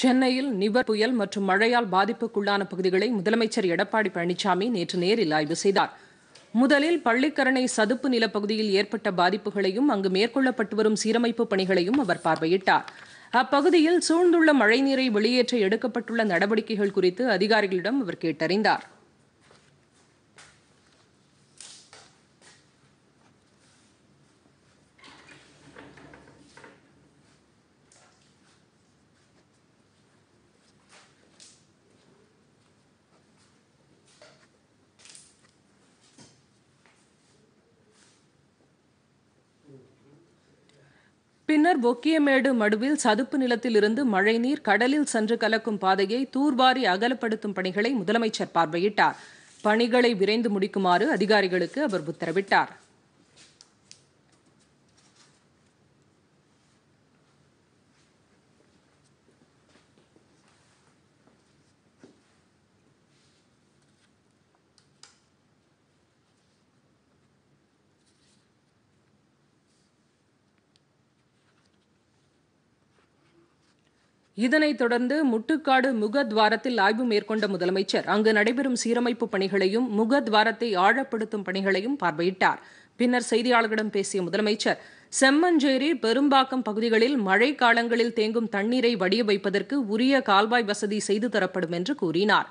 சென்னையில் நிவர் புயல் மற்றும் மழையால் பாதிப்புக்குள்ளான பகுதிகளை முதலமைச்சர் எடப்பாடி பழனிசாமி நேற்று நேரில் ஆய்வு செய்தார் முதலில் பள்ளிக்கரணை சதுப்பு நிலப்பகுதியில் ஏற்பட்ட பாதிப்புகளையும் அங்கு மேற்கொள்ளப்பட்டு வரும் சீரமைப்பு பணிகளையும் அவர் பார்வையிட்டார் அப்பகுதியில் சூழ்ந்துள்ள மழைநீரை வெளியேற்ற எடுக்கப்பட்டுள்ள நடவடிக்கைகள் குறித்து அதிகாரிகளிடம் அவர் கேட்டறிந்தார் பின்னர் பொக்கியமேடு மடுவில் சதுப்பு நிலத்தில் இருந்து மழைநீர் கடலில் சென்று கலக்கும் பாதையை தூர்வாரி அகலப்படுத்தும் பணிகளை முதலமைச்சர் பார்வையிட்டார் பணிகளை விரைந்து முடிக்குமாறு அதிகாரிகளுக்கு அவர் உத்தரவிட்டார் இதனைத் தொடர்ந்து முட்டுக்காடு முகத்வாரத்தில் ஆய்வு மேற்கொண்ட முதலமைச்சர் அங்கு நடைபெறும் சீரமைப்பு பணிகளையும் முகத்வாரத்தை ஆழப்படுத்தும் பணிகளையும் பார்வையிட்டார் பின்னர் செய்தியாளர்களிடம் பேசிய முதலமைச்சர் செம்மஞ்சேரி பெரும்பாக்கம் பகுதிகளில் மழை காலங்களில் தேங்கும் தண்ணீரை வடிய வைப்பதற்கு உரிய கால்வாய் வசதி செய்து தரப்படும் என்று கூறினாா்